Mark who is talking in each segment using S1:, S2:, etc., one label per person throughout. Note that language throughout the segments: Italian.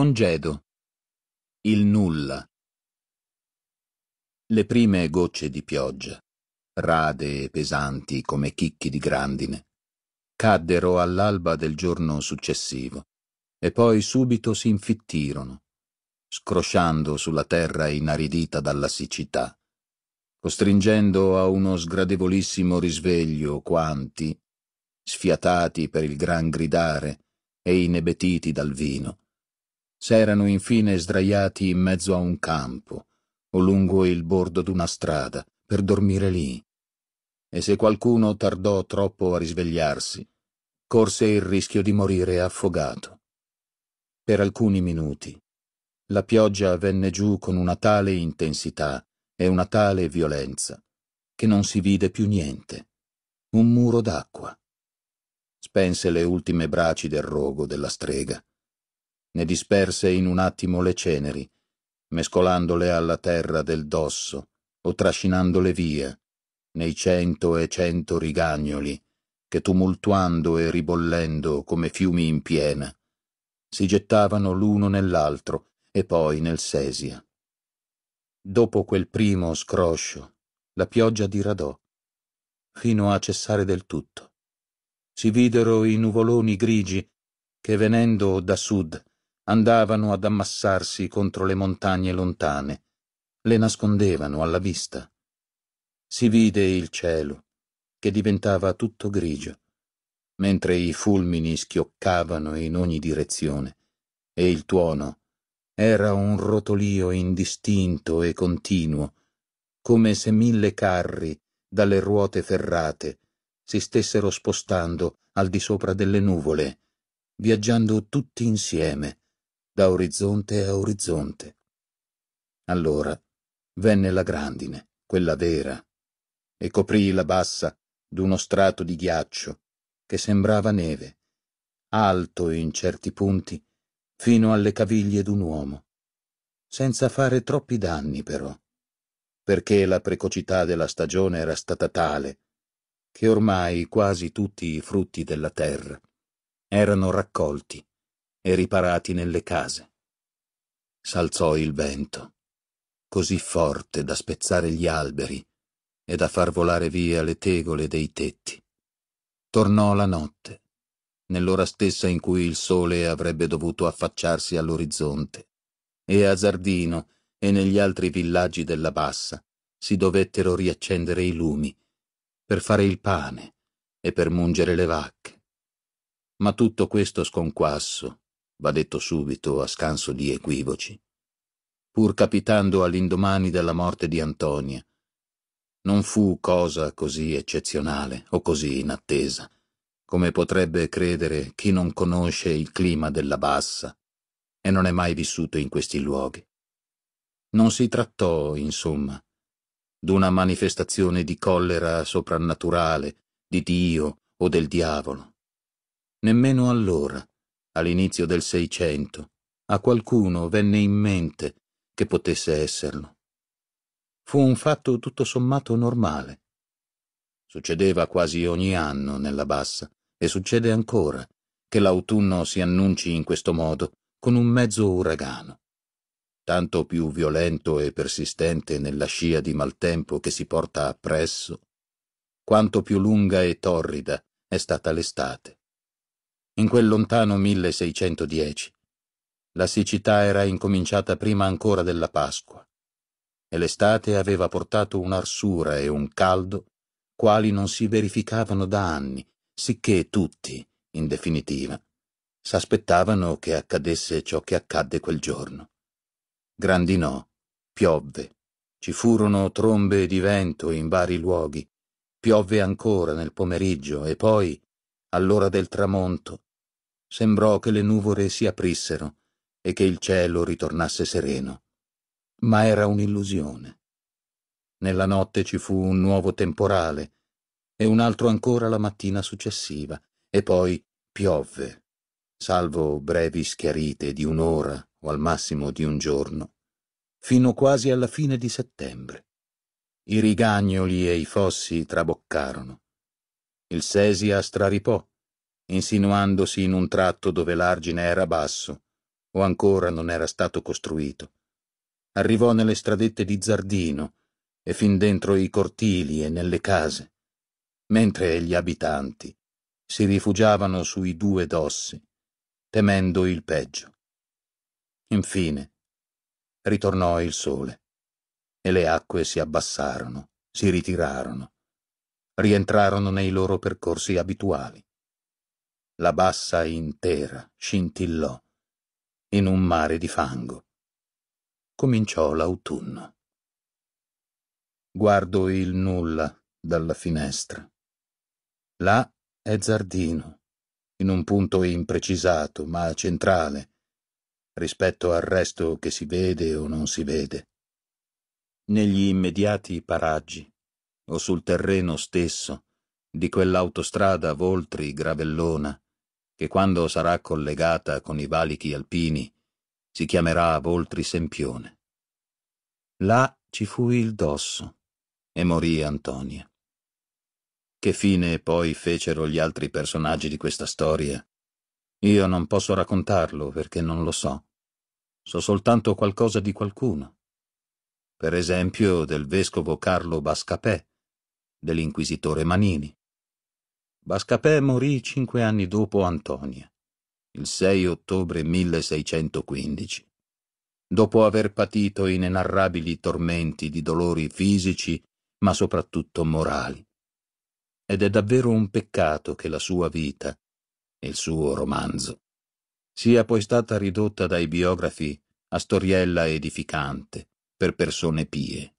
S1: congedo. Il nulla. Le prime gocce di pioggia, rade e pesanti come chicchi di grandine, caddero all'alba del giorno successivo e poi subito si infittirono, scrosciando sulla terra inaridita dalla siccità, costringendo a uno sgradevolissimo risveglio quanti, sfiatati per il gran gridare e inebetiti dal vino, s'erano infine sdraiati in mezzo a un campo o lungo il bordo d'una strada per dormire lì. E se qualcuno tardò troppo a risvegliarsi, corse il rischio di morire affogato. Per alcuni minuti la pioggia venne giù con una tale intensità e una tale violenza che non si vide più niente. Un muro d'acqua. Spense le ultime braci del rogo della strega ne disperse in un attimo le ceneri, mescolandole alla terra del dosso o trascinandole via, nei cento e cento rigagnoli che tumultuando e ribollendo come fiumi in piena, si gettavano l'uno nell'altro e poi nel Sesia. Dopo quel primo scroscio, la pioggia diradò, fino a cessare del tutto. Si videro i nuvoloni grigi che venendo da sud andavano ad ammassarsi contro le montagne lontane, le nascondevano alla vista. Si vide il cielo, che diventava tutto grigio, mentre i fulmini schioccavano in ogni direzione, e il tuono era un rotolio indistinto e continuo, come se mille carri dalle ruote ferrate si stessero spostando al di sopra delle nuvole, viaggiando tutti insieme da orizzonte a orizzonte. Allora venne la grandine, quella vera, e coprì la bassa d'uno strato di ghiaccio che sembrava neve, alto in certi punti fino alle caviglie d'un uomo, senza fare troppi danni però, perché la precocità della stagione era stata tale che ormai quasi tutti i frutti della terra erano raccolti e riparati nelle case. S'alzò il vento, così forte da spezzare gli alberi e da far volare via le tegole dei tetti. Tornò la notte, nell'ora stessa in cui il sole avrebbe dovuto affacciarsi all'orizzonte, e a Zardino e negli altri villaggi della bassa si dovettero riaccendere i lumi per fare il pane e per mungere le vacche. Ma tutto questo sconquasso va detto subito a scanso di equivoci, pur capitando all'indomani della morte di Antonia. Non fu cosa così eccezionale o così inattesa, come potrebbe credere chi non conosce il clima della bassa e non è mai vissuto in questi luoghi. Non si trattò, insomma, d'una manifestazione di collera soprannaturale, di Dio o del diavolo. Nemmeno allora all'inizio del Seicento, a qualcuno venne in mente che potesse esserlo. Fu un fatto tutto sommato normale. Succedeva quasi ogni anno nella bassa, e succede ancora, che l'autunno si annunci in questo modo, con un mezzo uragano, tanto più violento e persistente nella scia di maltempo che si porta appresso, quanto più lunga e torrida è stata l'estate in quel lontano 1610. La siccità era incominciata prima ancora della Pasqua e l'estate aveva portato un'arsura e un caldo quali non si verificavano da anni, sicché tutti, in definitiva, s'aspettavano che accadesse ciò che accadde quel giorno. Grandinò, piovve, ci furono trombe di vento in vari luoghi, piovve ancora nel pomeriggio e poi all'ora del tramonto, sembrò che le nuvole si aprissero e che il cielo ritornasse sereno. Ma era un'illusione. Nella notte ci fu un nuovo temporale e un altro ancora la mattina successiva, e poi piovve, salvo brevi schiarite di un'ora o al massimo di un giorno, fino quasi alla fine di settembre. I rigagnoli e i fossi traboccarono il Sesia straripò, insinuandosi in un tratto dove l'argine era basso o ancora non era stato costruito. Arrivò nelle stradette di Zardino e fin dentro i cortili e nelle case, mentre gli abitanti si rifugiavano sui due dossi, temendo il peggio. Infine ritornò il sole e le acque si abbassarono, si ritirarono rientrarono nei loro percorsi abituali. La bassa intera scintillò in un mare di fango. Cominciò l'autunno. Guardo il nulla dalla finestra. Là è Zardino, in un punto imprecisato, ma centrale, rispetto al resto che si vede o non si vede. Negli immediati paraggi o sul terreno stesso di quell'autostrada Voltri-Gravellona, che quando sarà collegata con i valichi alpini si chiamerà Voltri-Sempione. Là ci fu il dosso e morì Antonia. Che fine poi fecero gli altri personaggi di questa storia? Io non posso raccontarlo perché non lo so. So soltanto qualcosa di qualcuno. Per esempio del vescovo Carlo Bascapè, dell'inquisitore Manini. Bascapè morì cinque anni dopo Antonia, il 6 ottobre 1615, dopo aver patito inenarrabili tormenti di dolori fisici ma soprattutto morali. Ed è davvero un peccato che la sua vita, il suo romanzo, sia poi stata ridotta dai biografi a storiella edificante per persone pie.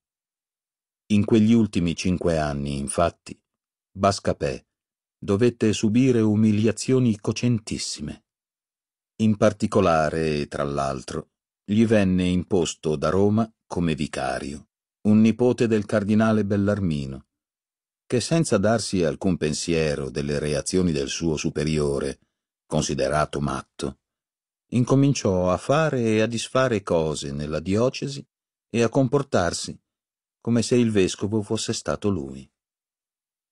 S1: In quegli ultimi cinque anni, infatti, Bascapè dovette subire umiliazioni cocentissime. In particolare, tra l'altro, gli venne imposto da Roma, come vicario, un nipote del cardinale Bellarmino, che senza darsi alcun pensiero delle reazioni del suo superiore, considerato matto, incominciò a fare e a disfare cose nella diocesi e a comportarsi come se il vescovo fosse stato lui,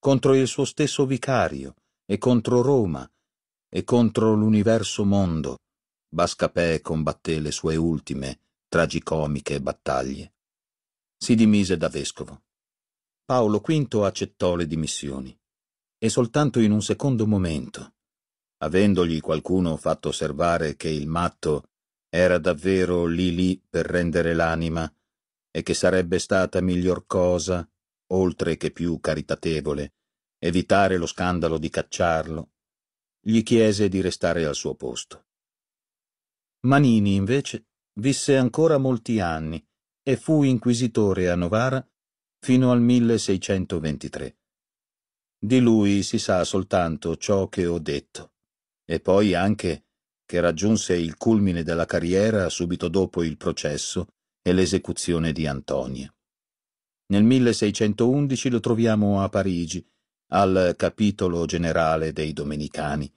S1: contro il suo stesso vicario e contro Roma e contro l'universo mondo. Bascapè combatté le sue ultime, tragicomiche battaglie. Si dimise da vescovo. Paolo V accettò le dimissioni e soltanto in un secondo momento, avendogli qualcuno fatto osservare che il matto era davvero lì lì per rendere l'anima e che sarebbe stata miglior cosa, oltre che più caritatevole, evitare lo scandalo di cacciarlo, gli chiese di restare al suo posto. Manini, invece, visse ancora molti anni e fu inquisitore a Novara fino al 1623. Di lui si sa soltanto ciò che ho detto, e poi anche che raggiunse il culmine della carriera subito dopo il processo e l'esecuzione di Antonia. Nel 1611 lo troviamo a Parigi, al capitolo generale dei Domenicani,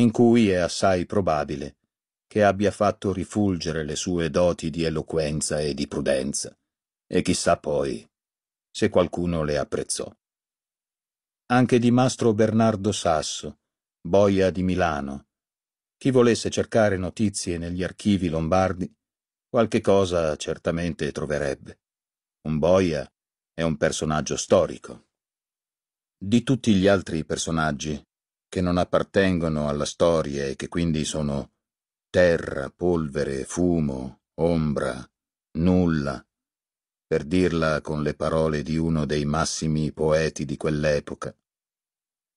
S1: in cui è assai probabile che abbia fatto rifulgere le sue doti di eloquenza e di prudenza, e chissà poi se qualcuno le apprezzò. Anche di mastro Bernardo Sasso, boia di Milano, chi volesse cercare notizie negli archivi lombardi, Qualche cosa certamente troverebbe. Un boia è un personaggio storico. Di tutti gli altri personaggi, che non appartengono alla storia e che quindi sono terra, polvere, fumo, ombra, nulla, per dirla con le parole di uno dei massimi poeti di quell'epoca.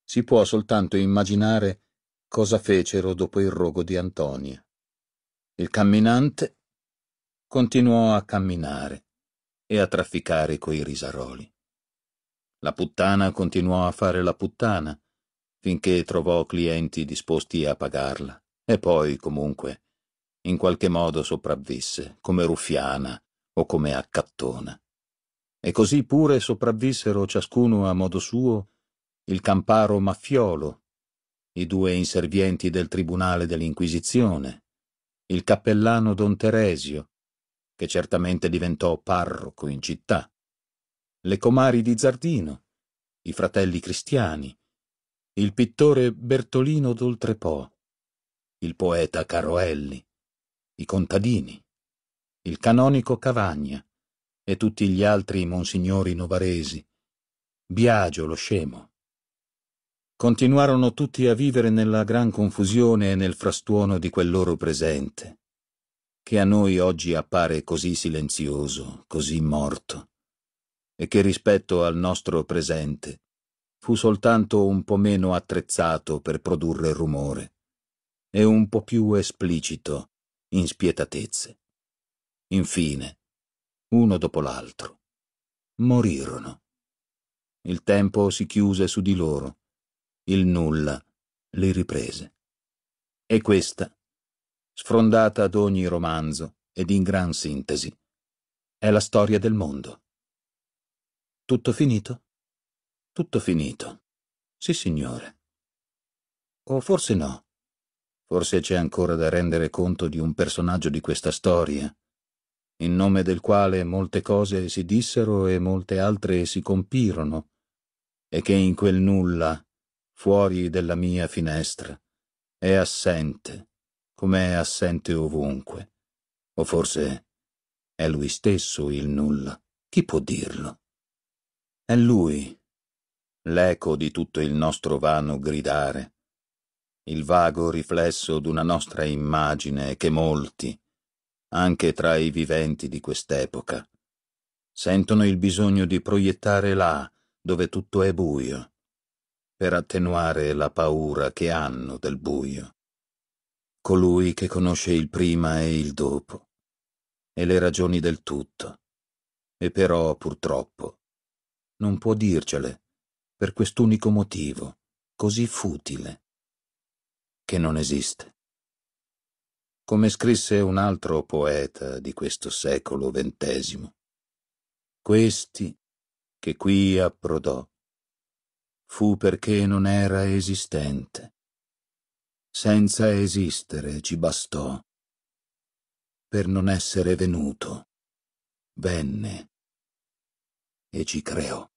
S1: Si può soltanto immaginare cosa fecero dopo il rogo di Antonia. Il camminante continuò a camminare e a trafficare coi risaroli. La puttana continuò a fare la puttana finché trovò clienti disposti a pagarla e poi, comunque, in qualche modo sopravvisse, come ruffiana o come accattona. E così pure sopravvissero ciascuno a modo suo il camparo maffiolo, i due inservienti del Tribunale dell'Inquisizione, il cappellano Don Teresio, che certamente diventò parroco in città, le comari di Zardino, i fratelli cristiani, il pittore Bertolino d'Oltrepo, il poeta Caroelli, i contadini, il canonico Cavagna e tutti gli altri monsignori novaresi, Biagio lo scemo. Continuarono tutti a vivere nella gran confusione e nel frastuono di quel loro presente, che a noi oggi appare così silenzioso, così morto, e che rispetto al nostro presente fu soltanto un po' meno attrezzato per produrre rumore e un po' più esplicito in spietatezze. Infine, uno dopo l'altro, morirono. Il tempo si chiuse su di loro, il nulla li riprese. E questa sfrondata ad ogni romanzo ed in gran sintesi. È la storia del mondo. Tutto finito? Tutto finito. Sì, signore. O forse no. Forse c'è ancora da rendere conto di un personaggio di questa storia, in nome del quale molte cose si dissero e molte altre si compirono, e che in quel nulla, fuori della mia finestra, è assente come è assente ovunque. O forse è lui stesso il nulla, chi può dirlo? È lui, l'eco di tutto il nostro vano gridare, il vago riflesso d'una nostra immagine che molti, anche tra i viventi di quest'epoca, sentono il bisogno di proiettare là dove tutto è buio, per attenuare la paura che hanno del buio colui che conosce il prima e il dopo, e le ragioni del tutto, e però purtroppo non può dircele per quest'unico motivo così futile che non esiste. Come scrisse un altro poeta di questo secolo ventesimo, questi che qui approdò fu perché non era esistente senza esistere ci bastò. Per non essere venuto, venne e ci creò.